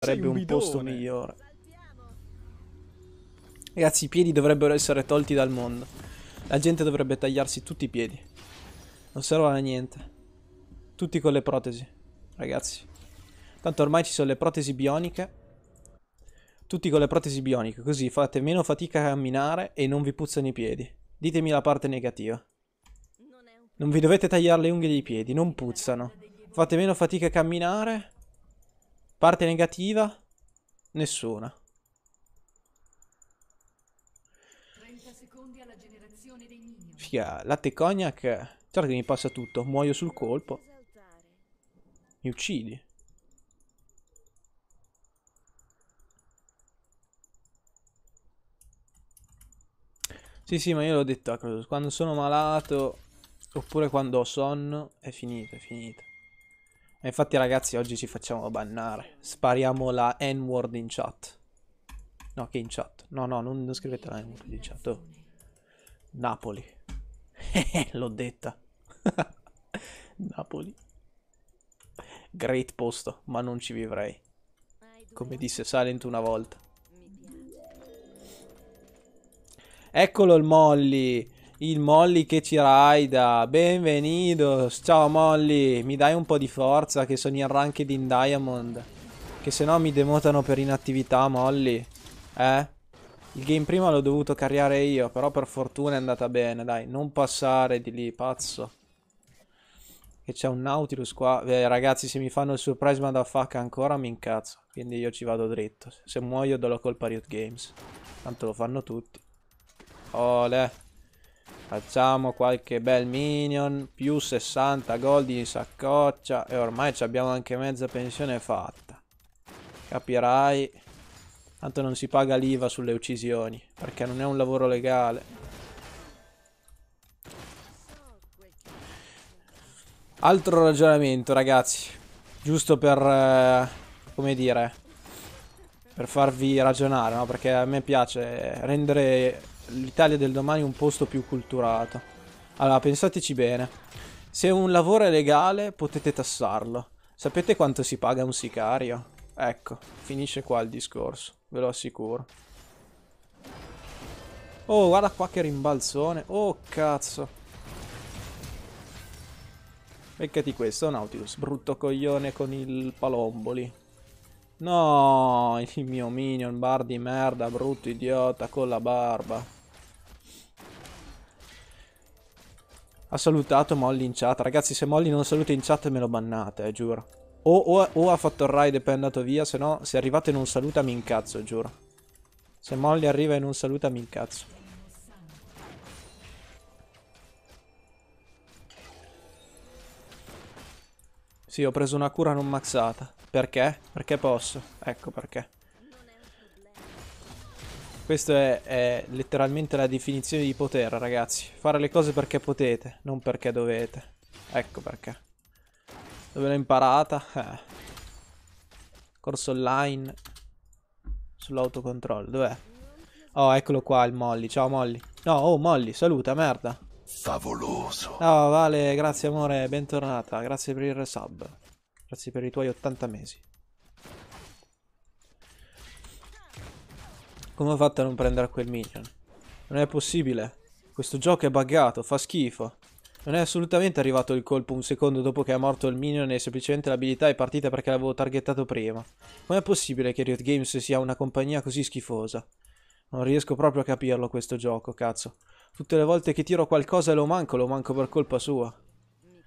sarebbe un, un posto migliore. Ragazzi, i piedi dovrebbero essere tolti dal mondo. La gente dovrebbe tagliarsi tutti i piedi. Non serve a niente. Tutti con le protesi, ragazzi. Tanto ormai ci sono le protesi bioniche. Tutti con le protesi bioniche, così fate meno fatica a camminare e non vi puzzano i piedi. Ditemi la parte negativa. Non vi dovete tagliare le unghie dei piedi, non puzzano. Fate meno fatica a camminare Parte negativa? Nessuna. Figa, latte cognac. Certo che mi passa tutto. Muoio sul colpo. Mi uccidi. Sì, sì, ma io l'ho detto a Quando sono malato, oppure quando ho sonno, è finita, è finita. E infatti ragazzi oggi ci facciamo bannare. Spariamo la N-word in chat. No, che in chat. No, no, non, non scrivete la N-word in chat. Oh. Napoli. L'ho detta. Napoli. Great posto, ma non ci vivrei. Come disse Silent una volta. Eccolo il Molly il Molly che ci raida. Benvenido. Ciao Molly, mi dai un po' di forza che sono in ranked in Diamond. Che se no mi demotano per inattività, Molly. Eh? Il game prima l'ho dovuto carriare io, però per fortuna è andata bene, dai. Non passare di lì, pazzo. Che c'è un Nautilus qua. Beh, ragazzi, se mi fanno il surprise motherfucker ancora mi incazzo. Quindi io ci vado dritto. Se muoio do la colpa a Riot Games. Tanto lo fanno tutti. Ole. Facciamo qualche bel minion. Più 60 gold in saccoccia. E ormai abbiamo anche mezza pensione fatta. Capirai. Tanto non si paga l'IVA sulle uccisioni. Perché non è un lavoro legale. Altro ragionamento ragazzi. Giusto per... Eh, come dire... Per farvi ragionare, no? Perché a me piace rendere l'Italia del domani un posto più culturato. Allora, pensateci bene. Se un lavoro è legale, potete tassarlo. Sapete quanto si paga un sicario? Ecco, finisce qua il discorso, ve lo assicuro. Oh, guarda qua che rimbalzone. Oh, cazzo. Beccati questo, Nautilus. Brutto coglione con il palomboli. No, il mio minion, bar di merda, brutto idiota, con la barba. Ha salutato Molly in chat. Ragazzi, se Molly non saluta in chat me lo bannate, eh, giuro. O, o, o ha fatto il raid e poi è andato via, se no, se arrivate e non saluta mi incazzo, giuro. Se Molly arriva e non saluta mi incazzo. Sì, ho preso una cura non maxata. Perché? Perché posso. Ecco perché. Questa è, è, letteralmente la definizione di potere, ragazzi. Fare le cose perché potete, non perché dovete. Ecco perché. Dove l'ho imparata? Eh. Corso online. Sull'autocontrollo. Dov'è? Oh, eccolo qua il Molly. Ciao Molly. No, oh Molly, saluta, merda. Favoloso. No, oh, Vale, grazie amore, bentornata. Grazie per il resub. Grazie per i tuoi 80 mesi. Come ho fatto a non prendere quel minion? Non è possibile. Questo gioco è buggato, fa schifo. Non è assolutamente arrivato il colpo un secondo dopo che è morto il minion e semplicemente l'abilità è partita perché l'avevo targettato prima. Com'è possibile che Riot Games sia una compagnia così schifosa? Non riesco proprio a capirlo questo gioco, cazzo. Tutte le volte che tiro qualcosa e lo manco, lo manco per colpa sua.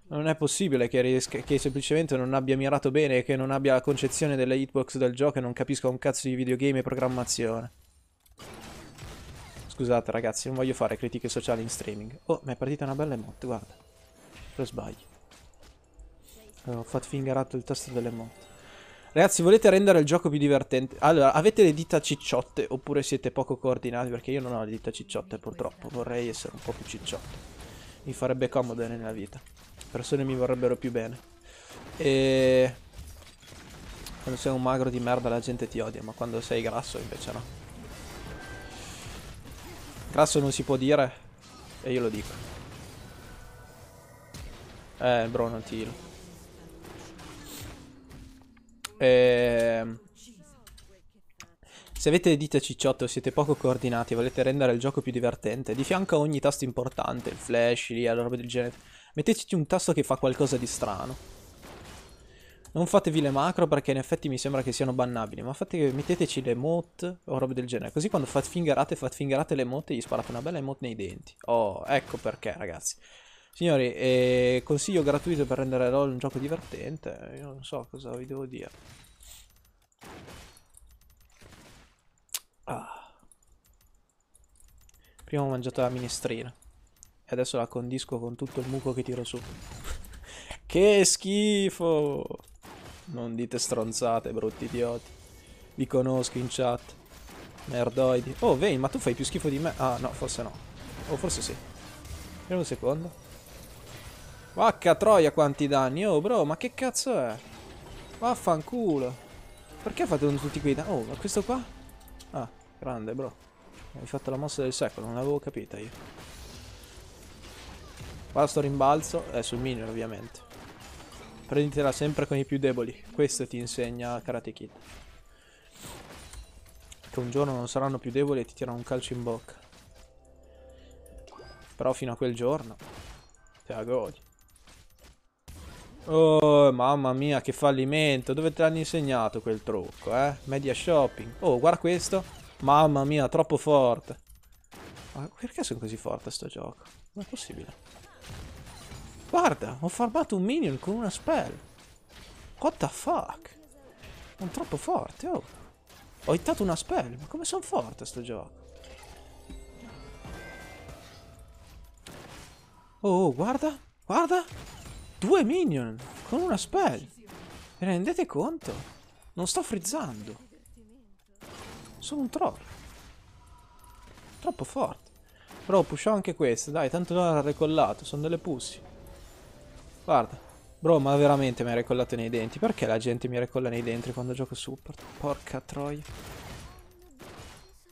Non è possibile che, che semplicemente non abbia mirato bene e che non abbia la concezione delle hitbox del gioco e non capisca un cazzo di videogame e programmazione. Scusate ragazzi, non voglio fare critiche sociali in streaming. Oh, mi è partita una bella emote, guarda. Lo sbaglio. Ho fatto fingerato il tasto delle emote. Ragazzi, volete rendere il gioco più divertente? Allora, avete le dita cicciotte oppure siete poco coordinati? Perché io non ho le dita cicciotte purtroppo, vorrei essere un po' più cicciotto. Mi farebbe comodo nella vita. Le persone mi vorrebbero più bene. E... Quando sei un magro di merda la gente ti odia, ma quando sei grasso invece no. Crasso non si può dire. E io lo dico. Eh, bro, non ti heal. Ehm, se avete dita cicciotto o siete poco coordinati e volete rendere il gioco più divertente, di fianco a ogni tasto importante, il flash, lì, la roba del genere, metteteci un tasto che fa qualcosa di strano. Non fatevi le macro perché in effetti mi sembra che siano bannabili, ma fate, metteteci le emote o robe del genere. Così quando fat fingerate, fat fingerate le emote e gli sparate una bella emote nei denti. Oh, ecco perché ragazzi. Signori, eh, consiglio gratuito per rendere LOL un gioco divertente. Io non so cosa vi devo dire. Ah. Prima ho mangiato la minestrina. E adesso la condisco con tutto il muco che tiro su. che schifo! Non dite stronzate, brutti idioti. Vi conosco in chat. Merdoidi. Oh, Vane, ma tu fai più schifo di me. Ah, no, forse no. oh, forse sì. Per un secondo. Vacca troia quanti danni. Oh, bro, ma che cazzo è? Vaffanculo. Perché fate tutti quei danni? Oh, ma questo qua? Ah, grande, bro. Hai fatto la mossa del secolo, non l'avevo capita io. Qua sto rimbalzo. È eh, sul minion, ovviamente prenderà sempre con i più deboli. Questo ti insegna Karate Kid. Che un giorno non saranno più deboli e ti tirano un calcio in bocca. Però fino a quel giorno te la godi. Oh, mamma mia, che fallimento. Dove te l'hanno insegnato quel trucco, eh? Media shopping. Oh, guarda questo. Mamma mia, troppo forte. Ma perché sono così forte sto gioco? Non è possibile. Guarda, ho farmato un minion con una spell. What the fuck? Sono troppo forte, oh. Ho hittato una spell, ma come sono forte sto gioco? Oh, oh, guarda, guarda. Due minion con una spell. Vi rendete conto? Non sto frizzando. Sono un troll. Troppo forte. Però pusho anche questo, dai, tanto l'ho recollato, sono delle pussy. Guarda. Bro, ma veramente mi ha ricollato nei denti. Perché la gente mi ricolla nei denti quando gioco support? Porca troia.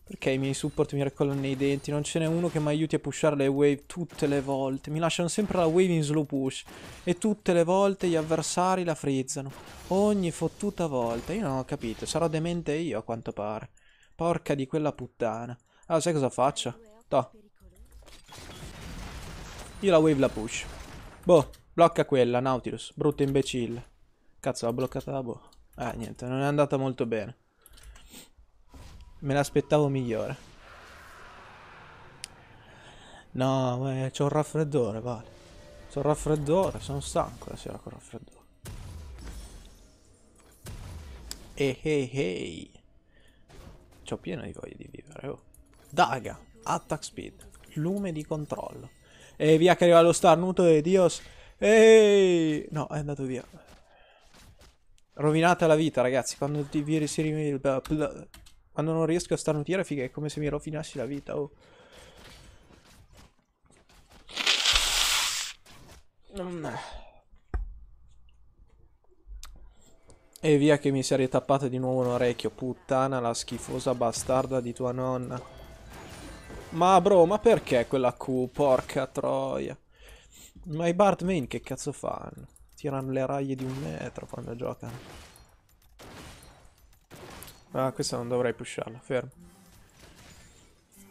Perché i miei support mi ricollano nei denti? Non ce n'è uno che mi aiuti a pushare le wave tutte le volte. Mi lasciano sempre la wave in slow push. E tutte le volte gli avversari la frizzano. Ogni fottuta volta. Io non ho capito. Sarò demente io a quanto pare. Porca di quella puttana. Allora, sai cosa faccio? Toh. Io la wave la push. Boh, Blocca quella, Nautilus. Brutto imbecille. Cazzo, l'ha bloccata la boh. Eh, niente, non è andata molto bene. Me l'aspettavo migliore. No, ma c'ho un raffreddore, vale. C'ho un raffreddore, sono stanco la sera con il raffreddore. Ehi, ehi, ehi. C'ho pieno di voglia di vivere, oh. Daga, attack speed, lume di controllo. E via che arriva lo starnuto e Dios. Ehi! No, è andato via. Rovinata la vita, ragazzi. Quando ti vi si Quando non riesco a starnutire, figa, è come se mi rovinassi la vita, oh. E via che mi si è ritappata di nuovo un orecchio, puttana la schifosa bastarda di tua nonna. Ma bro, ma perché quella Q, porca troia? Ma i Bartman che cazzo fanno? Tirano le raglie di un metro quando giocano. Ah, questa non dovrei pusharla, fermo.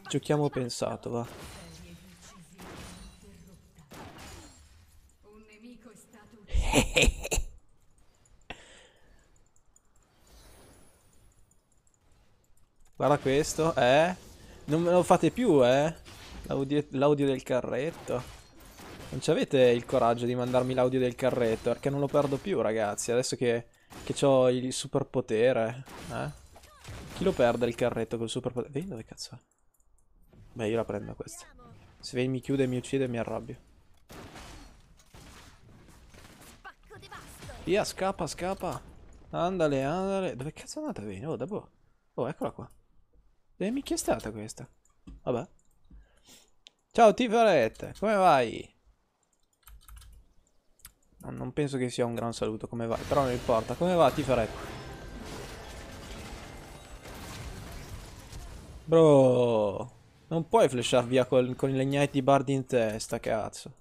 Giochiamo pensato, va. Un nemico è stato Guarda questo, eh? Non me lo fate più, eh? L'audio del carretto. Non ci avete il coraggio di mandarmi l'audio del carretto, perché non lo perdo più, ragazzi. Adesso che, che ho il superpotere, eh? Chi lo perde il carretto col superpotere? Vedi dove cazzo è? Beh, io la prendo questa. Se vedi mi chiude, mi uccide, mi arrabbio. Via, scappa, scappa. Andale, andale. Dove cazzo è andata, Vieni, Oh, da boh. Oh, eccola qua. Dove mi è stata questa? Vabbè. Ciao, Tiferette. Come vai? Non penso che sia un gran saluto come va, però non importa. Come va ti farei. Bro, non puoi flashar via col, con i legnai di Bardi in testa, cazzo.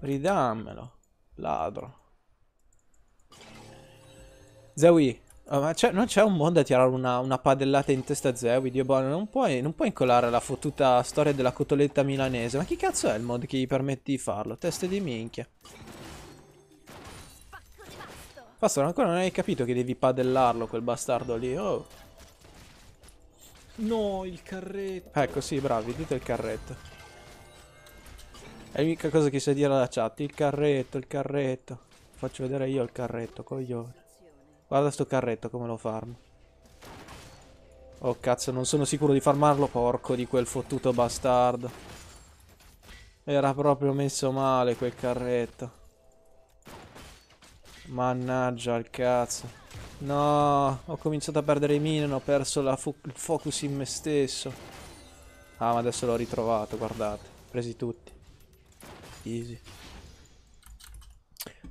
Ridammelo, ladro. Zewi, Oh, ma non c'è un modo a tirare una, una, padellata in testa a Zewi, Dio buono, non puoi, non puoi incolare la fottuta storia della cotoletta milanese. Ma chi cazzo è il mod che gli permette di farlo? Teste di minchia. Pastor, ancora non hai capito che devi padellarlo quel bastardo lì, oh. No, il carretto. Ecco, sì, bravi, dite il carretto. È l'unica cosa che sai dire alla chat, il carretto, il carretto. Faccio vedere io il carretto, coglione. Guarda sto carretto come lo farmo. Oh cazzo, non sono sicuro di farmarlo, porco di quel fottuto bastardo. Era proprio messo male quel carretto. Mannaggia il cazzo. No, ho cominciato a perdere i minion, ho perso il focus in me stesso. Ah, ma adesso l'ho ritrovato, guardate. Presi tutti. Easy.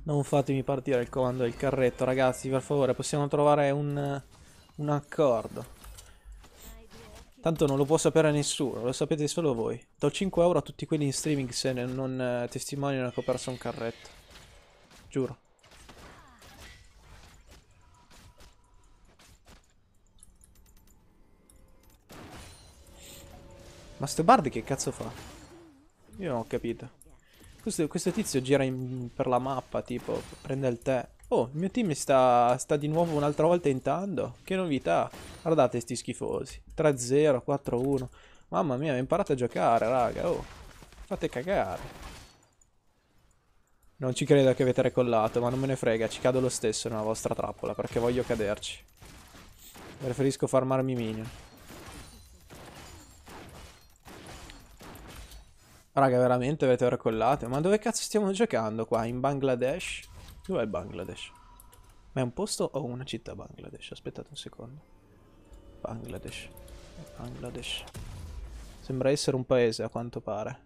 Non fatemi partire il comando del carretto, ragazzi, per favore, possiamo trovare un, un accordo. Tanto non lo può sapere nessuno, lo sapete solo voi. Do 5 euro a tutti quelli in streaming se non eh, testimoniano che ho perso un carretto. Giuro. Ma sto Bardi che cazzo fa? Io non ho capito. Questo, questo tizio gira in, per la mappa, tipo, prende il tè. Oh, il mio team sta, sta di nuovo un'altra volta intando. Che novità. Guardate sti schifosi. 3-0, 4-1. Mamma mia, ho imparato a giocare, raga. Oh, fate cagare. Non ci credo che avete recollato, ma non me ne frega, ci cado lo stesso nella vostra trappola, perché voglio caderci. Preferisco farmarmi minion. Raga, veramente avete raccollato? Ma dove cazzo stiamo giocando qua? In Bangladesh? Dov'è Bangladesh? Ma è un posto o una città Bangladesh? Aspettate un secondo. Bangladesh. Bangladesh. Sembra essere un paese a quanto pare.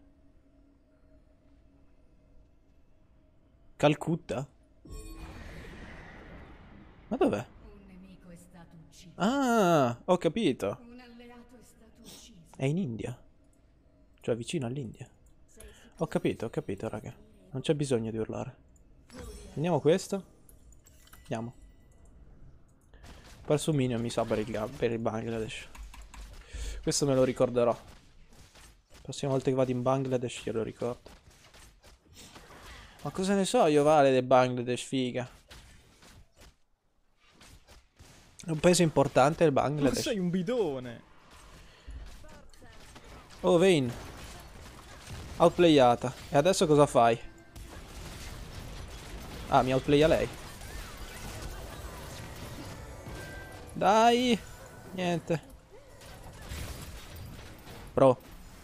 Calcutta? Ma dov'è? Ah, ho capito. È in India. Cioè vicino all'India. Ho capito, ho capito, raga. Non c'è bisogno di urlare. Prendiamo questo. Andiamo. Perso un minion mi sa per il, per il Bangladesh. Questo me lo ricorderò. La prossima volta che vado in Bangladesh glielo ricordo. Ma cosa ne so io vale del Bangladesh, figa? È un paese importante il Bangladesh. Ma sei un bidone! Oh, Vane. Outplayata. E adesso cosa fai? Ah, mi outplaya lei. Dai! Niente. Pro.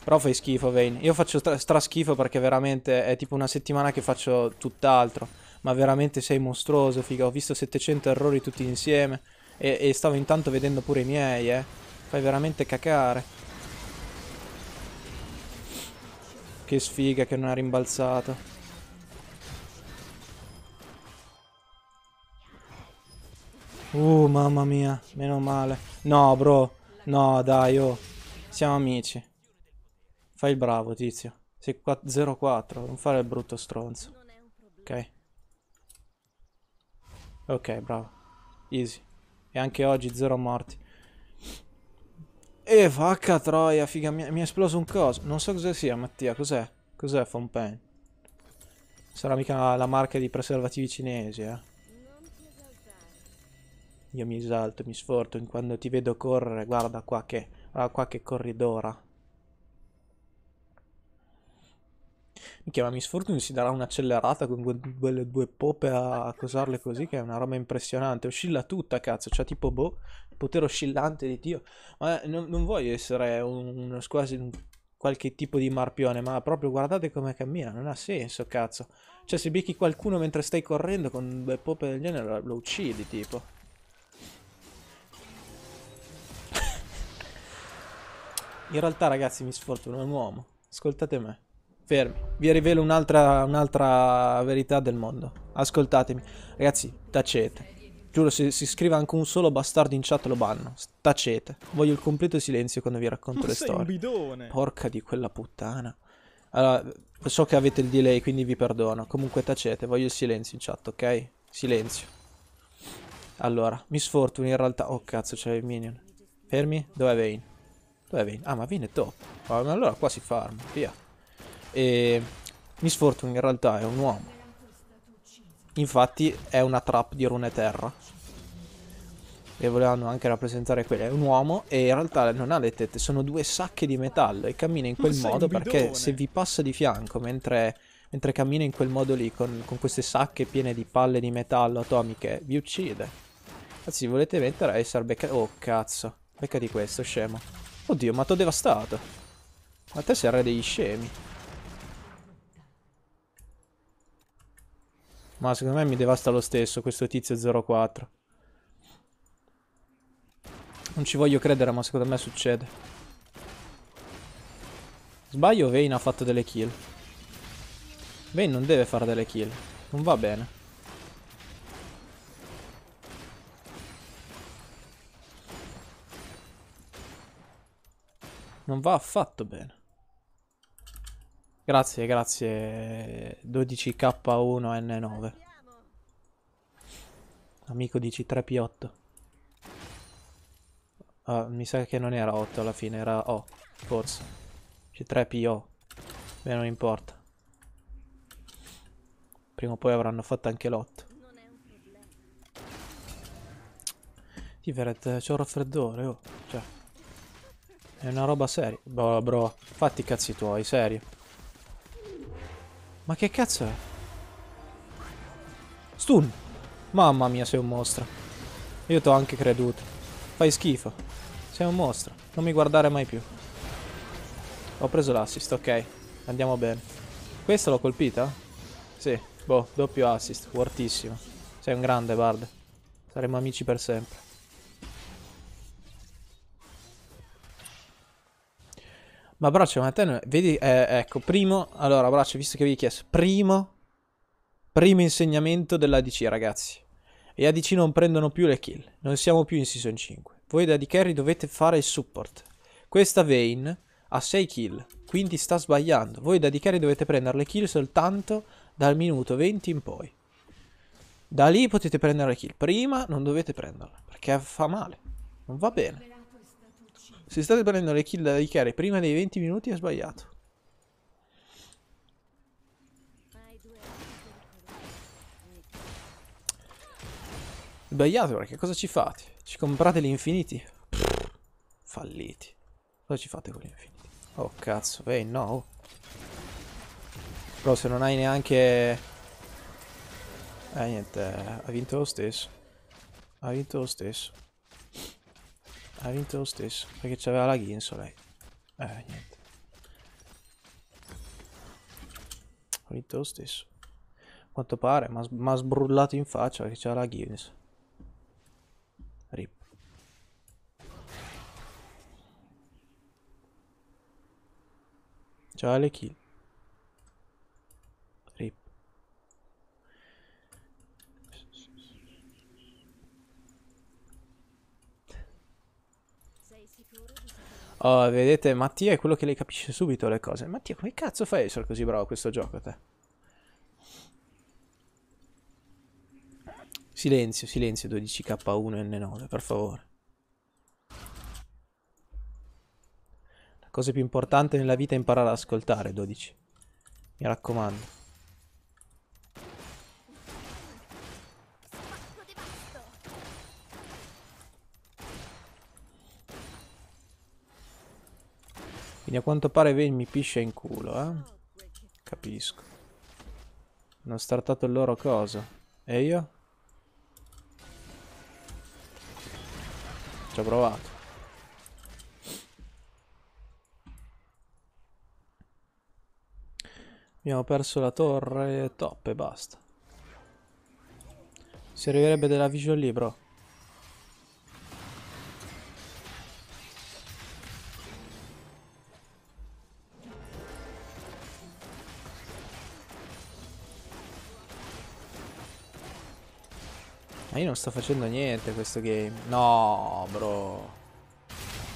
Però fai schifo, Vane. Io faccio stra, schifo perché veramente è tipo una settimana che faccio tutt'altro. Ma veramente sei mostruoso, figa. Ho visto 700 errori tutti insieme. E, e stavo intanto vedendo pure i miei, eh. Fai veramente cacare. Che sfiga che non ha rimbalzato. Uh, mamma mia, meno male. No, bro. No, dai, oh. Siamo amici. Fai il bravo, tizio. Sei 0-4, non fare il brutto stronzo. Ok. Ok, bravo. Easy. E anche oggi zero morti. E vacca troia, figa, mi, mi è esploso un coso. Non so cosa sia, Mattia, cos'è? Cos'è Fonpen? Sarà mica la marca di preservativi cinesi, eh? Io mi esalto, mi sforto in quando ti vedo correre, guarda qua che, guarda qua che corridora. Mi ma Miss Fortune si darà un'accelerata con quelle due poppe a cosarle così, che è una roba impressionante. Oscilla tutta, cazzo, c'ha tipo boh, potere oscillante di Dio. Ma non, non voglio essere un, quasi un, qualche tipo di marpione, ma proprio guardate come cammina, non ha senso, cazzo. Cioè, se becchi qualcuno mentre stai correndo con due poppe del genere, lo uccidi, tipo. In realtà, ragazzi, mi sfortuna, è un uomo. Ascoltate me. Fermi, vi rivelo un'altra un verità del mondo. Ascoltatemi. Ragazzi, tacete. Giuro, se si scrive anche un solo bastardo in chat lo banno. Tacete. Voglio il completo silenzio quando vi racconto Ma le storie. Bidone. Porca di quella puttana. Allora, so che avete il delay, quindi vi perdono. Comunque tacete, voglio il silenzio in chat, ok? Silenzio. Allora, mi sfortuni in realtà... Oh cazzo, c'è il minion. Fermi? Dov'è Vayne? Dov'è Vayne? Ah, ma Vayne è top. Allora qua si farma, via. E Miss Fortune in realtà è un uomo. Infatti è una trap di rune terra. E volevano anche rappresentare quella. È un uomo e in realtà non ha le tette, sono due sacche di metallo e cammina in quel modo perché se vi passa di fianco mentre, mentre cammina in quel modo lì con, con queste sacche piene di palle di metallo atomiche vi uccide. Anzi, volete mettere a essere beccato. Oh, cazzo. Becca di questo, scemo. Oddio, ma t'ho devastato. Ma te sei re degli scemi. Ma secondo me mi devasta lo stesso questo tizio 04. Non ci voglio credere, ma secondo me succede. Sbaglio, Vayne ha fatto delle kill. Vayne non deve fare delle kill. Non va bene. Non va affatto bene. Grazie, grazie 12K1N9 Amico di C3P8 ah, Mi sa che non era 8 alla fine, era O Forse C3PO Beh, non importa Prima o poi avranno fatto anche l'8 Tiveret, c'ho un raffreddore, oh Cioè È una roba seria Bro, bro, fatti i cazzi tuoi, serio ma che cazzo è? Stun. Mamma mia, sei un mostro. Io t'ho anche creduto. Fai schifo. Sei un mostro. Non mi guardare mai più. Ho preso l'assist, ok. Andiamo bene. Questa l'ho colpita? Sì. Boh, doppio assist. Fortissimo. Sei un grande, Bard. Saremo amici per sempre. Ma Braccio, ma te Vedi, eh, ecco, primo... Allora, Braccio, visto che vi ho chiesto, primo... Primo insegnamento dell'ADC, ragazzi. E ADC non prendono più le kill. Non siamo più in Season 5. Voi da di Carry dovete fare il support. Questa Vayne ha 6 kill, quindi sta sbagliando. Voi da di Carry dovete prendere le kill soltanto dal minuto 20 in poi. Da lì potete prendere le kill. Prima non dovete prenderle, perché fa male. Non va bene. Se state prendendo le kill da dedicare prima dei 20 minuti è sbagliato. Sbagliato perché cosa ci fate? Ci comprate gli infiniti? Pff, falliti. Cosa ci fate con gli infiniti? Oh cazzo, ehi no. Però se non hai neanche... Eh niente, ha vinto lo stesso. Ha vinto lo stesso. Ha vinto lo stesso, perché c'aveva la Ginso lei. Eh, niente. Ha vinto lo stesso. A quanto pare, mi ha sbrullato in faccia perché c'aveva la Ginso. Rip. C'ha le kill. Oh, vedete, Mattia è quello che le capisce subito le cose. Mattia, come cazzo fai a essere così bravo a questo gioco, te? Silenzio, silenzio, 12K1N9, per favore. La cosa più importante nella vita è imparare ad ascoltare, 12. Mi raccomando. Quindi a quanto pare Vayne mi piscia in culo, eh. Capisco. Hanno startato il loro coso. E io? Ci ho provato. Abbiamo perso la torre top e basta. Servirebbe della vision lì, bro. io non sto facendo niente questo game. No, bro.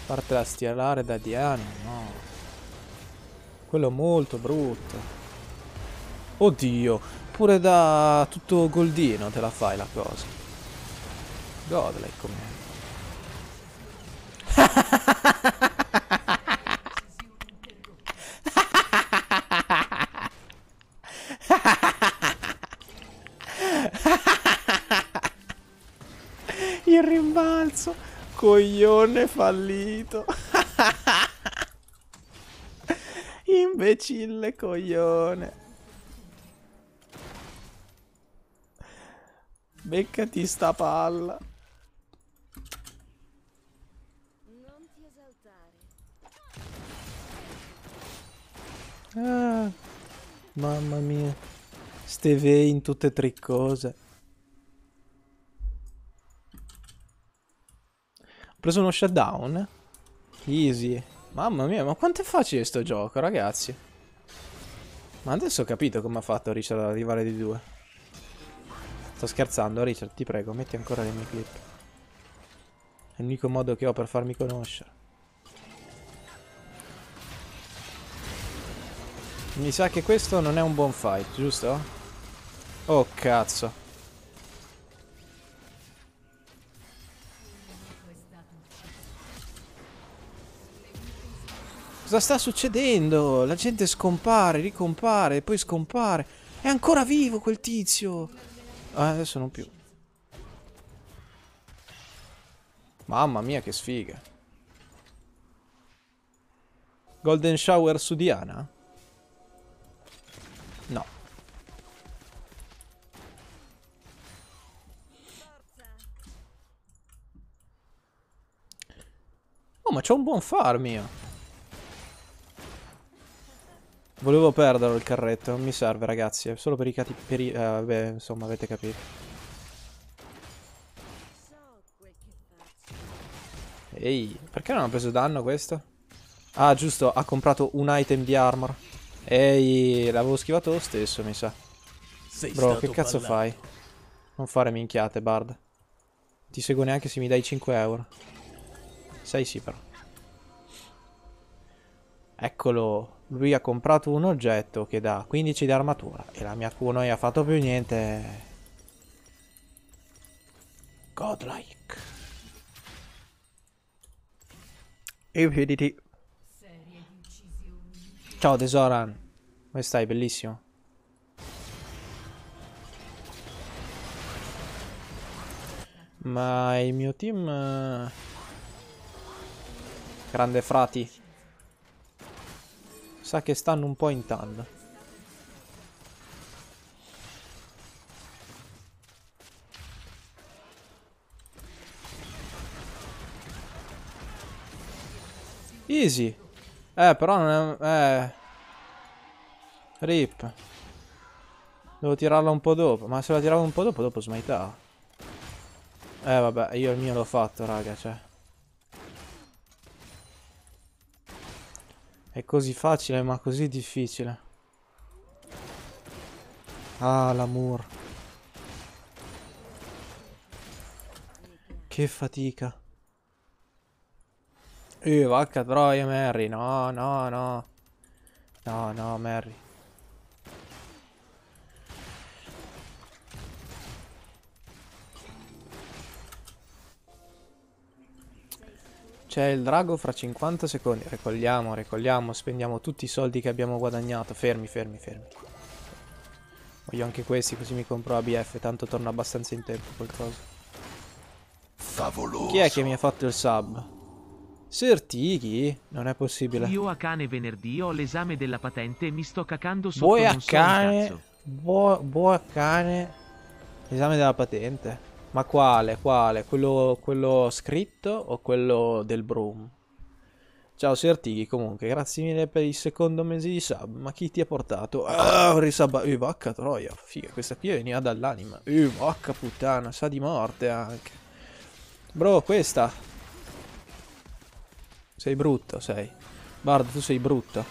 Parte la stirare da Diana, no. Quello molto brutto. Oddio, pure da tutto goldino te la fai la cosa. Godlike come. coglione fallito. Imbecille coglione. Beccati sta palla. Non ti esaltare. Ah, mamma mia. Ste vei in tutte cose. preso uno shutdown. Easy. Mamma mia, ma quanto è facile sto gioco, ragazzi. Ma adesso ho capito come ha fatto Richard ad arrivare di due. Sto scherzando, Richard, ti prego, metti ancora le mie clip. È l'unico modo che ho per farmi conoscere. Mi sa che questo non è un buon fight, giusto? Oh, cazzo. Cosa sta succedendo? La gente scompare, ricompare, poi scompare. È ancora vivo quel tizio! Ah, adesso non più. Mamma mia, che sfiga. Golden Shower su Diana? No. Oh, ma c'è un buon farm io. Volevo perderlo il carretto, non mi serve ragazzi, è solo per i cati... Per i, eh, beh, insomma, avete capito. Ehi, perché non ha preso danno questo? Ah, giusto, ha comprato un item di armor. Ehi, l'avevo schivato lo stesso, mi sa. Bro, che cazzo fai? Non fare minchiate, Bard. Ti seguo neanche se mi dai 5 euro. Sei sì, però. Eccolo lui ha comprato un oggetto che dà 15 di armatura e la mia Q non gli ha fatto più niente. Godlike. E vediti. Ciao Tesoran. Come stai? Bellissimo. Ma il mio team... Eh, Grande frati sa che stanno un po' in tanna. Easy. Eh, però non è... Eh. Rip. Devo tirarla un po' dopo. Ma se la tiravo un po' dopo, dopo smaitava. Eh, vabbè, io il mio l'ho fatto, raga, cioè. È così facile ma così difficile. Ah, l'amour. Che fatica. Eh, vacca troia, Mary. No, no, no. No, no, Mary. C'è il drago fra 50 secondi. Recogliamo, recogliamo, spendiamo tutti i soldi che abbiamo guadagnato. Fermi, fermi, fermi. Voglio anche questi così mi compro ABF, tanto torno abbastanza in tempo qualcosa. Favoloso. Chi è che mi ha fatto il sub? Sertighi? Non è possibile. Io a cane venerdì ho l'esame della patente e mi sto cacando sotto Boia non so cane. Boia cane. L'esame della patente. Ma quale? Quale? Quello, quello scritto o quello del broom? Ciao Sertighi, comunque, grazie mille per il secondo mese di sub. Ma chi ti ha portato? Ah, risabba... Eh, uh, vacca troia. Figa, questa qui veniva dall'anima. Eh, vacca puttana, sa di morte anche. Bro, questa. Sei brutto, sei. Guarda, tu sei brutto.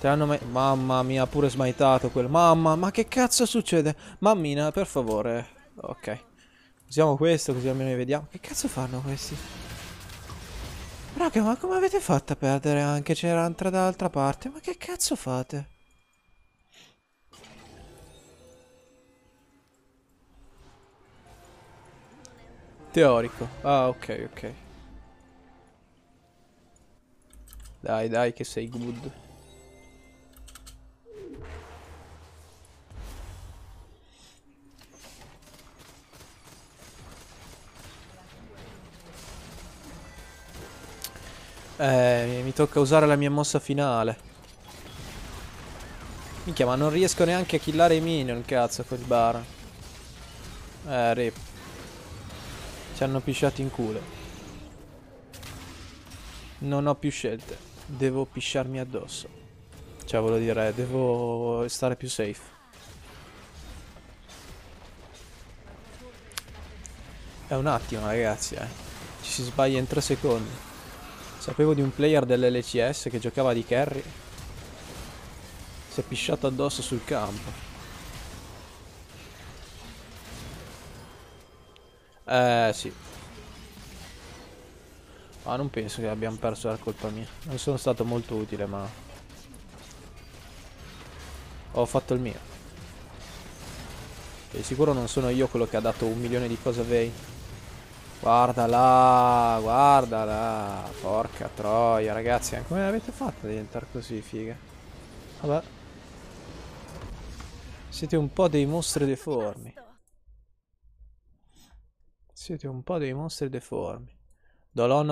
Te hanno mai... Mamma mia, pure smaitato quel... Mamma, ma che cazzo succede? Mammina, per favore. Ok. Usiamo questo così almeno li vediamo. Che cazzo fanno questi? Raga, ma come avete fatto a perdere anche? C'era un'altra dall'altra parte. Ma che cazzo fate? Teorico. Ah, ok, ok. Dai, dai, che sei good. Eh, mi tocca usare la mia mossa finale. Minchia, ma non riesco neanche a killare i minion, cazzo, col bar. Eh, rip. Ci hanno pisciato in culo. Non ho più scelte. Devo pisciarmi addosso. Cioè, volevo dire, devo stare più safe. È un attimo, ragazzi, eh. Ci si sbaglia in tre secondi. Sapevo di un player dell'LCS che giocava di carry. Si è pisciato addosso sul campo. Eh sì. Ma non penso che abbiamo perso la colpa mia. Non sono stato molto utile, ma... Ho fatto il mio. E sicuro non sono io quello che ha dato un milione di cose a Vei. Guarda là, guarda là. Porca troia, ragazzi, come l'avete fatto a diventare così figa? Vabbè. Siete un po' dei mostri deformi. Siete un po' dei mostri deformi. Dolonna